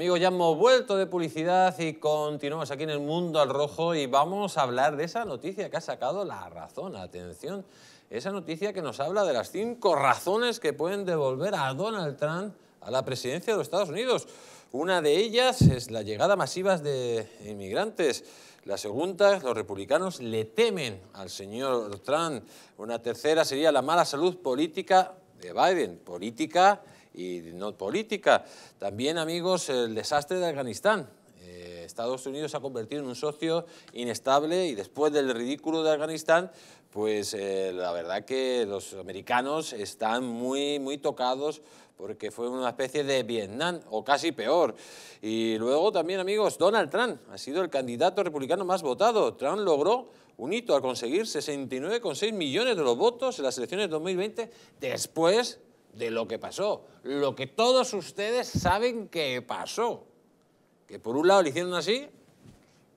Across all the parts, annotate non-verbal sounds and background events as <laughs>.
Amigos, ya hemos vuelto de publicidad y continuamos aquí en el Mundo al Rojo y vamos a hablar de esa noticia que ha sacado La Razón. Atención, esa noticia que nos habla de las cinco razones que pueden devolver a Donald Trump a la presidencia de los Estados Unidos. Una de ellas es la llegada masiva de inmigrantes. La segunda, los republicanos le temen al señor Trump. Una tercera sería la mala salud política de Biden, política y no política. También, amigos, el desastre de Afganistán. Eh, Estados Unidos se ha convertido en un socio inestable y después del ridículo de Afganistán, pues eh, la verdad que los americanos están muy, muy tocados porque fue una especie de Vietnam o casi peor. Y luego también, amigos, Donald Trump ha sido el candidato republicano más votado. Trump logró un hito al conseguir 69,6 millones de los votos en las elecciones de 2020 después de lo que pasó, lo que todos ustedes saben que pasó. Que por un lado le hicieron así,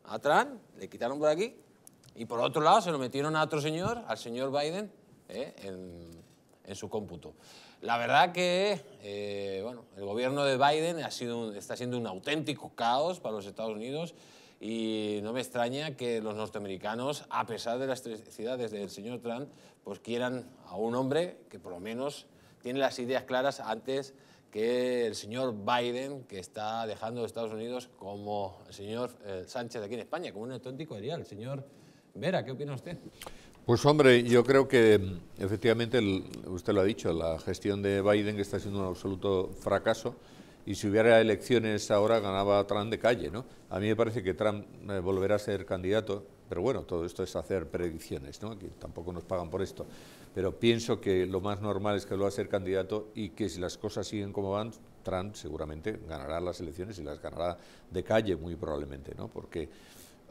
a Trump, le quitaron por aquí, y por otro lado se lo metieron a otro señor, al señor Biden, eh, en, su cómputo. La verdad que eh, bueno, el gobierno de Biden ha sido, está siendo un auténtico caos para los Estados Unidos y no me extraña que los norteamericanos, a pesar de las necesidades del señor Trump, pues quieran a un hombre que por lo menos tiene las ideas claras antes que el señor Biden, que está dejando Estados Unidos como el señor eh, Sánchez de aquí en España, como un auténtico ideal. Señor Vera, ¿qué opina usted? Pues hombre, yo creo que mm, efectivamente, usted lo ha dicho, la gestión de Biden está siendo un absoluto fracaso y si hubiera elecciones ahora ganaba Trump de calle, ¿no? A mí me parece que Trump eh, volverá a ser candidato, pero bueno, todo esto es hacer predicciones, ¿no? Aquí tampoco nos pagan por esto pero pienso que lo más normal es que lo va a ser candidato y que si las cosas siguen como van, Trump seguramente ganará las elecciones y las ganará de calle muy probablemente, ¿no? Porque,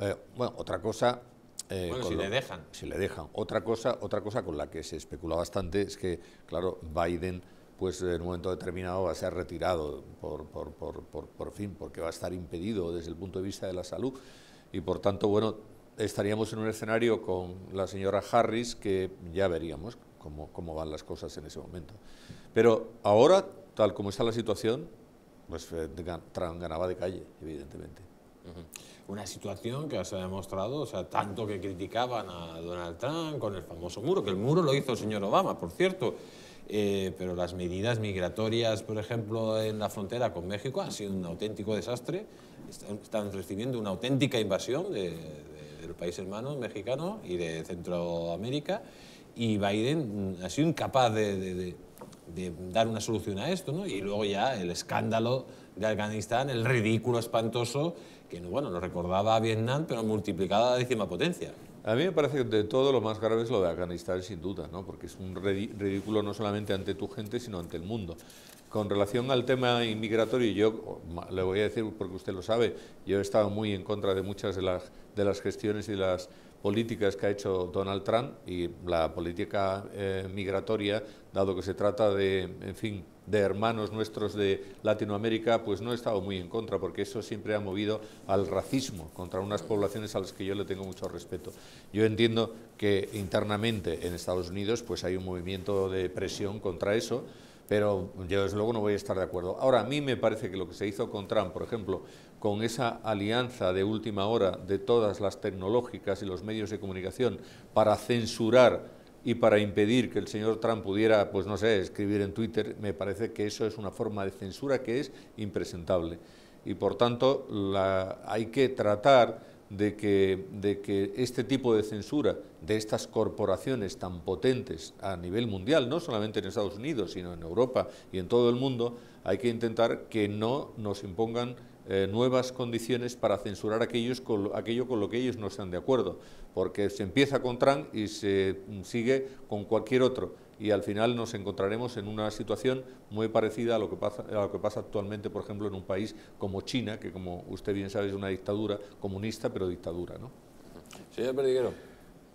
eh, bueno, otra cosa... Eh, bueno, si le dejan. Si le dejan. Otra cosa, otra cosa con la que se especula bastante es que, claro, Biden pues en un momento determinado va a ser retirado por, por, por, fin, porque va a estar impedido desde el punto de vista de la salud. Y por tanto, bueno, estaríamos en un escenario con la señora Harris que ya veríamos cómo, van las cosas en ese momento. Pero ahora, tal como está la situación, pues eh, Trump ganaba de calle, evidentemente. Una situación que se ha demostrado, o sea, tanto que criticaban a Donald Trump con el famoso muro, que el muro lo hizo el señor Obama, por cierto, eh, pero las medidas migratorias, por ejemplo, en la frontera con México han sido un auténtico desastre, están recibiendo una auténtica invasión de, ...del país hermano mexicano y de Centroamérica, y Biden ha sido incapaz de, dar una solución a esto, ¿no? Y luego ya el escándalo de Afganistán, el ridículo espantoso, que bueno, nos recordaba a Vietnam, pero multiplicado a la décima potencia. A mí me parece que de todo lo más grave es lo de Afganistán, sin duda, ¿no? porque es un ridículo no solamente ante tu gente, sino ante el mundo. Con relación al tema inmigratorio, yo le voy a decir, porque usted lo sabe, yo he estado muy en contra de muchas de las, de las gestiones y las políticas que ha hecho Donald Trump y la política eh, migratoria, dado que se trata de, en fin, de hermanos nuestros de Latinoamérica, pues no he estado muy en contra, porque eso siempre ha movido al racismo contra unas poblaciones a las que yo le tengo mucho respeto. Yo entiendo que internamente en Estados Unidos pues hay un movimiento de presión contra eso, pero yo desde luego no voy a estar de acuerdo. Ahora, a mí me parece que lo que se hizo con Trump, por ejemplo, con esa alianza de última hora de todas las tecnológicas y los medios de comunicación para censurar y para impedir que el señor Trump pudiera, pues no sé, escribir en Twitter, me parece que eso es una forma de censura que es impresentable. Y por tanto, hay que tratar de que, de que este tipo de censura de estas corporaciones tan potentes a nivel mundial, no solamente en Estados Unidos, sino en Europa y en todo el mundo, hay que intentar que no nos impongan eh, nuevas condiciones para censurar aquellos con, aquello con lo que ellos no están de acuerdo, porque se empieza con Trump y se sigue con cualquier otro y al final nos encontraremos en una situación muy parecida a lo que pasa, actualmente, por ejemplo, en un país como China, que como usted bien sabe es una dictadura comunista, pero dictadura. ¿no? Señor Perdiguero.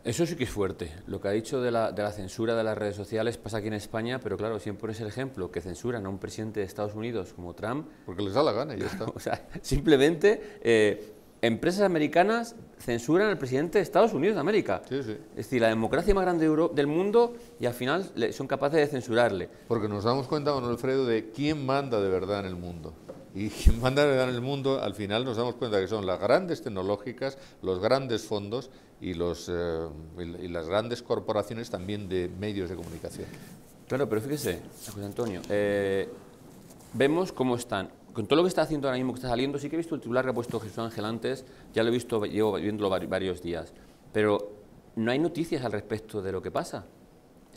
Eso sí que es fuerte. Lo que ha dicho de la, censura de las redes sociales pasa aquí en España, pero claro, siempre es el ejemplo que censuran a un presidente de Estados Unidos como Trump. Porque les da la gana y ya está. <laughs> o sea, simplemente eh, empresas americanas censuran al presidente de Estados Unidos de América. Sí, Es decir, la democracia más grande del mundo y al final son capaces de censurarle. Porque nos damos cuenta, don Alfredo, de quién manda de verdad en el mundo. Y <laughs> quien manda de verdad en el mundo, al final nos damos cuenta que son las grandes tecnológicas, los grandes fondos y, los, eh, y las grandes corporaciones también de medios de comunicación. Claro, pero fíjese, José Antonio, eh, vemos cómo están con todo lo que está haciendo ahora mismo, que está saliendo, sí que he visto el titular repuesto ha puesto Jesús Ángel antes, ya lo he visto, llevo viéndolo varios días, pero no hay noticias al respecto de lo que pasa.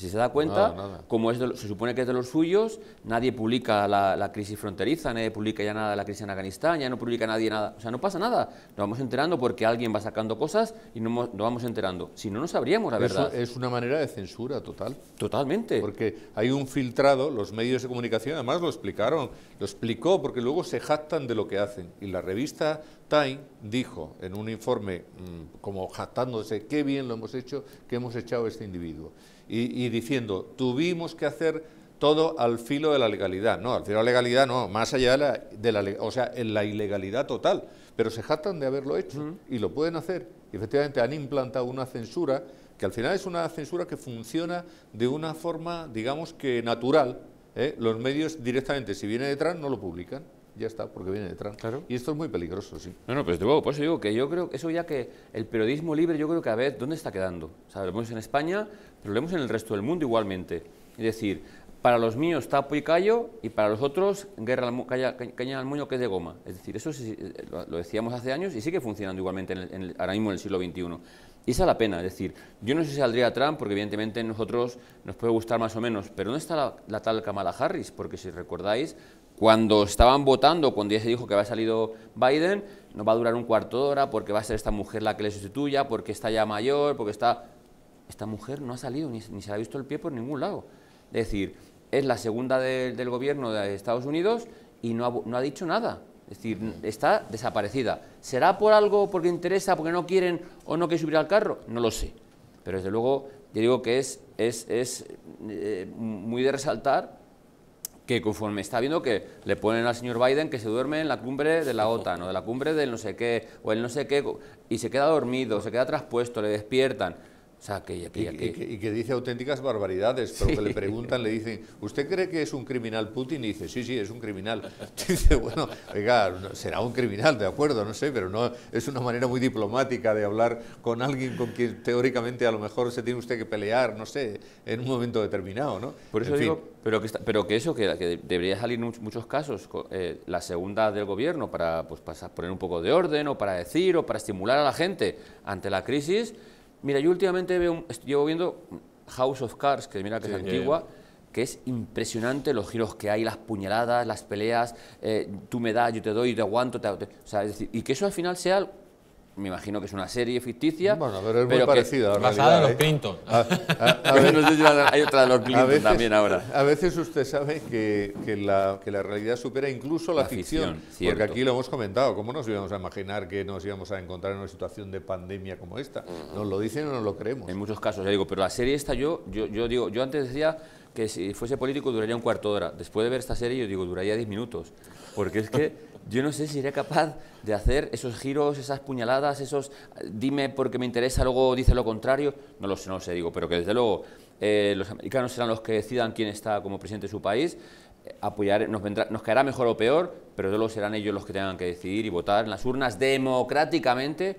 Si se da cuenta, como es se supone que es de los suyos, nadie publica la, crisis fronteriza, nadie publica ya nada de la crisis en Afganistán, ya no publica nadie nada. O sea, no pasa nada. Nos vamos enterando porque alguien va sacando cosas y no nos vamos enterando. Si no, no sabríamos la verdad. Es una manera de censura total. Totalmente. Porque hay un filtrado, los medios de comunicación además lo explicaron, lo explicó porque luego se jactan de lo que hacen. Y la revista Time dijo en un informe mm, como jactándose, qué bien lo hemos hecho, que hemos echado a este individuo y, diciendo, tuvimos que hacer todo al filo de la legalidad. No, al filo de la legalidad no, más allá de la, de o sea, en la ilegalidad total. Pero se jactan de haberlo hecho y lo pueden hacer. Y efectivamente han implantado una censura que al final es una censura que funciona de una forma, digamos que natural. ¿eh? Los medios directamente, si viene detrás, no lo publican ya está, porque viene detrás. Claro. Y esto es muy peligroso, sí. No, no, pues de luego, por eso digo que yo creo que eso ya que el periodismo libre, yo creo que a ver, ¿dónde está quedando? sabemos lo vemos en España, pero lo vemos en el resto del mundo igualmente. Es decir, para los míos tapo y callo y para los otros guerra al caña, al muño que es de goma. Es decir, eso lo decíamos hace años y sigue funcionando igualmente en el, ahora mismo en el siglo XXI. Y esa a la pena, es decir, yo no sé si saldría Trump porque evidentemente nosotros nos puede gustar más o menos, pero ¿dónde está la, la tal Kamala Harris, porque si recordáis, cuando estaban votando, cuando ya se dijo que había salido Biden, no va a durar un cuarto de hora porque va a ser esta mujer la que le sustituya, porque está ya mayor, porque está... Esta mujer no ha salido, ni, se ha visto el pie por ningún lado. Es decir, es la segunda del gobierno de Estados Unidos y no ha, no ha dicho nada. Es decir, está desaparecida. ¿Será por algo, porque interesa, porque no quieren o no quieren subir al carro? No lo sé. Pero desde luego, yo digo que es, es, es eh, muy de resaltar que conforme está viendo que le ponen al señor Biden que se duerme en la cumbre de la OTAN o de la cumbre del no sé qué o el no sé qué y se queda dormido, se queda traspuesto, le despiertan, y, que, dice auténticas barbaridades, pero que le preguntan, le dicen, ¿usted cree que es un criminal Putin? Y dice, sí, sí, es un criminal. Y <laughs> dice, bueno, oiga, será un criminal, de acuerdo, no sé, pero no es una manera muy diplomática de hablar con alguien con quien teóricamente a lo mejor se tiene usted que pelear, no sé, en un momento determinado, ¿no? Por eso digo, pero que, pero que eso, que, que debería salir en muchos casos, eh, la segunda del gobierno para, pues, para poner un poco de orden o para decir o para estimular a la gente ante la crisis Mira, yo últimamente veo, llevo viendo House of Cards, que mira que es antigua, que, es impresionante los giros que hay, las puñaladas, las peleas, eh, tú me das, yo te doy, te aguanto, y que eso al final sea me imagino que es una serie ficticia. Bueno, pero es muy parecida. Basada en los pintos. ¿eh? A, <laughs> hay otra de los también ahora. A veces usted sabe que, la, realidad supera incluso la, ficción. porque aquí lo hemos comentado. ¿Cómo nos íbamos a imaginar que nos íbamos a encontrar en una situación de pandemia como esta? Mm. Nos lo dicen o nos lo creemos. En muchos casos, digo, pero la serie esta yo, yo, digo, yo antes decía que si fuese político duraría un cuarto de hora. Después de ver esta serie yo digo, duraría diez minutos. Porque es que yo no sé si sería capaz de hacer esos giros, esas puñaladas, esos dime porque me interesa, luego dice lo contrario. No lo sé, no lo sé, digo, pero que desde luego eh, los americanos serán los que decidan quién está como presidente de su país. Eh, apoyar, nos, vendrá, caerá mejor o peor, pero desde luego serán ellos los que tengan que decidir y votar en las urnas democráticamente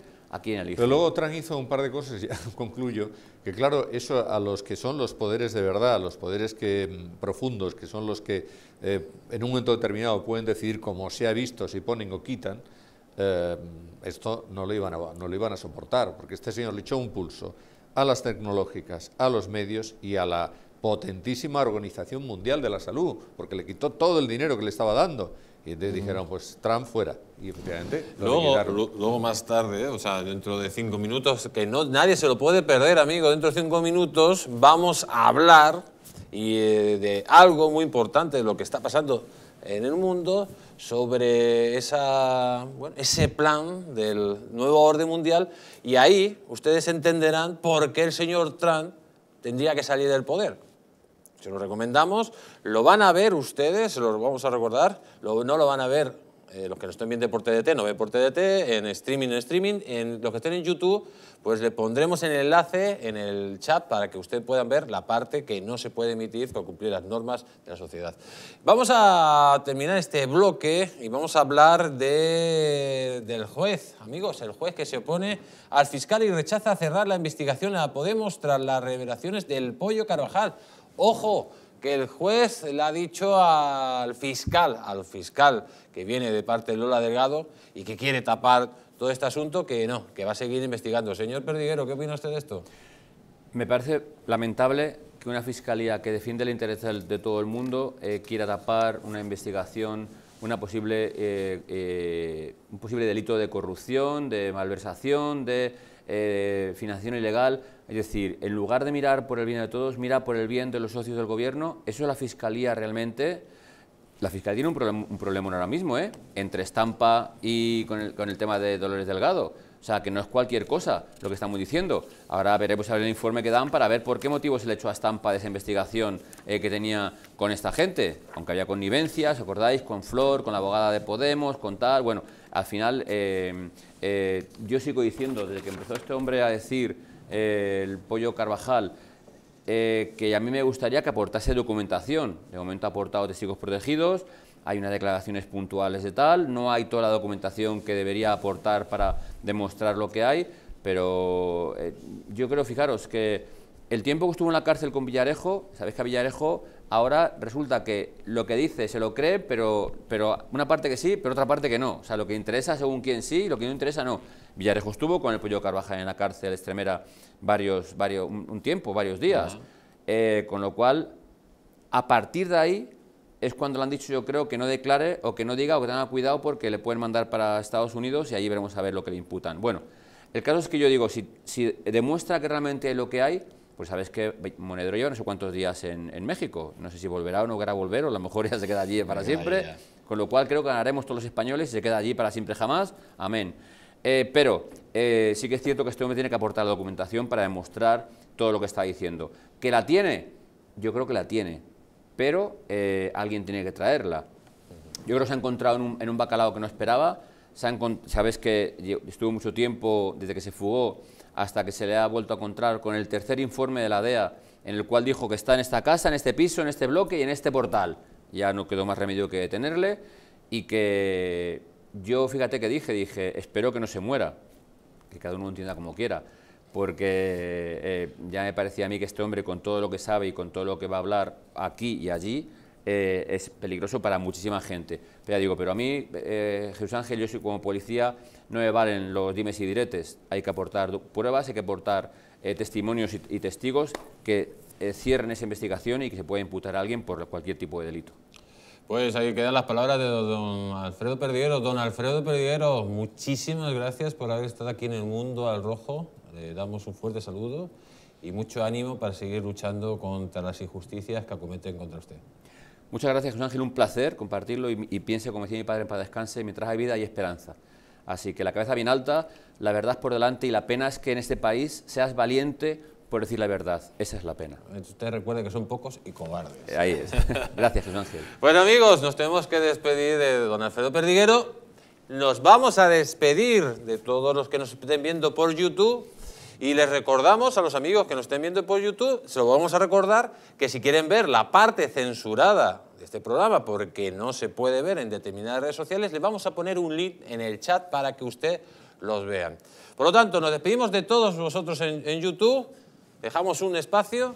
pero luego Trump hizo un par de cosas, ya <laughs> concluyo, que claro, eso a los que son los poderes de verdad, a los poderes que, mm, profundos, que son los que eh, en un momento determinado pueden decidir como se ha visto, si ponen o quitan, eh, esto no lo, iban a, no lo iban a soportar, porque este señor le echó un pulso a las tecnológicas, a los medios y a la potentísima Organización Mundial de la Salud, porque le quitó todo el dinero que le estaba dando y entonces dijeron, pues Trump fuera. Y efectivamente. Luego, más tarde, o sea, dentro de cinco minutos, que no, nadie se lo puede perder, amigo, dentro de cinco minutos vamos a hablar eh, de algo muy importante, de lo que está pasando en el mundo, sobre esa, ese plan del nuevo orden mundial. Y ahí ustedes entenderán por qué el señor Trump tendría que salir del poder. Se lo recomendamos, lo van a ver ustedes, se lo vamos a recordar, no lo van a ver eh, los que no estén viendo por TDT, no ve por TDT, en streaming, en streaming, en los que estén en YouTube, pues le pondremos el enlace en el chat para que ustedes puedan ver la parte que no se puede emitir por cumplir las normas de la sociedad. Vamos a terminar este bloque y vamos a hablar de, del juez, amigos, el juez que se opone al fiscal y rechaza cerrar la investigación a Podemos tras las revelaciones del pollo Carvajal. Ojo, que el juez le ha dicho al fiscal, al fiscal que viene de parte de Lola Delgado y que quiere tapar todo este asunto, que no, que va a seguir investigando. Señor Perdiguero, ¿qué opina usted de esto? Me parece lamentable que una fiscalía que defiende el interés de todo el mundo eh, quiera tapar una investigación, una posible, eh, eh, un posible delito de corrupción, de malversación, de financiación ilegal. Es decir, en lugar de mirar por el bien de todos, mira por el bien de los socios del gobierno. Eso es la Fiscalía realmente... La Fiscalía tiene un, problema ahora mismo, ¿eh? Entre estampa y con el, tema de Dolores Delgado. O sea, que no es cualquier cosa lo que estamos diciendo. Ahora veremos el informe que dan para ver por qué motivo se le echó a estampa de esa investigación eh, que tenía con esta gente. Aunque había connivencias, ¿acordáis? Con Flor, con la abogada de Podemos, con tal. Bueno, al final eh, eh, yo sigo diciendo, desde que empezó este hombre a decir el Pollo Carvajal, eh, que a mí me gustaría que aportase documentación. De momento ha aportado testigos protegidos, hay unas declaraciones puntuales de tal, no hay toda la documentación que debería aportar para demostrar lo que hay, pero eh, yo creo, fijaros, que el tiempo que estuvo en la cárcel con Villarejo, sabéis que a Villarejo ahora resulta que lo que dice se lo cree, pero, pero una parte que sí, pero otra parte que no. O sea, lo que interesa según quién sí y lo que no interesa no. Villarejo estuvo con el pollo Carvajal en la cárcel extremera varios, varios, un, tiempo, varios días. Eh, con lo cual, a partir de ahí es cuando le han dicho yo creo que no declare o que no diga o que tenga cuidado porque le pueden mandar para Estados Unidos y ahí veremos a ver lo que le imputan. Bueno, el caso es que yo digo, si, si demuestra que realmente lo que hay pues sabes que Monedro lleva no sé cuántos días en, México, no sé si volverá o no querrá volver, o a lo mejor <laughs> ya se queda allí para siempre, con lo cual creo que ganaremos todos los españoles y se queda allí para siempre jamás, amén. Eh, pero eh, sí que es cierto que este hombre tiene que aportar la documentación para demostrar todo lo que está diciendo. ¿Que la tiene? Yo creo que la tiene, pero eh, alguien tiene que traerla. Yo creo que se ha encontrado en un, bacalao que no esperaba, sabes que estuvo mucho tiempo desde que se fugó hasta que se le ha vuelto a encontrar con el tercer informe de la DEA, en el cual dijo que está en esta casa, en este piso, en este bloque y en este portal. Ya no quedó más remedio que detenerle y que yo, fíjate que dije, dije, espero que no se muera, que cada uno entienda como quiera, porque eh, ya me parecía a mí que este hombre, con todo lo que sabe y con todo lo que va a hablar aquí y allí, eh, es peligroso para muchísima gente. Pero digo, pero a mí, eh, Jesús Ángel, yo soy como policía, no me valen los dimes y diretes. Hay que aportar pruebas, hay que aportar eh, testimonios y, testigos que cierren esa investigación y que se pueda imputar a alguien por cualquier tipo de delito. Pues ahí quedan las palabras de don Alfredo Perdiguero. Don Alfredo Perdiguero, muchísimas gracias por haber estado aquí en el Mundo al Rojo. Le damos un fuerte saludo y mucho ánimo para seguir luchando contra las injusticias que acometen contra usted. Muchas gracias, José Ángel, un placer compartirlo y, piense, como decía mi padre, para paz descanse, mientras hay vida hay esperanza. Así que la cabeza bien alta, la verdad por delante y la pena es que en este país seas valiente por decir la verdad. Esa es la pena. Usted recuerde que son pocos y cobardes. Eh, ahí es. <laughs> Gracias, José Ángel. Bueno, amigos, nos tenemos que despedir de don Alfredo Perdiguero. Nos vamos a despedir de todos los que nos estén viendo por YouTube. Y les recordamos a los amigos que nos estén viendo por YouTube, se lo vamos a recordar, que si quieren ver la parte censurada de este programa, porque no se puede ver en determinadas redes sociales, les vamos a poner un link en el chat para que usted los vean. Por lo tanto, nos despedimos de todos vosotros en YouTube, dejamos un espacio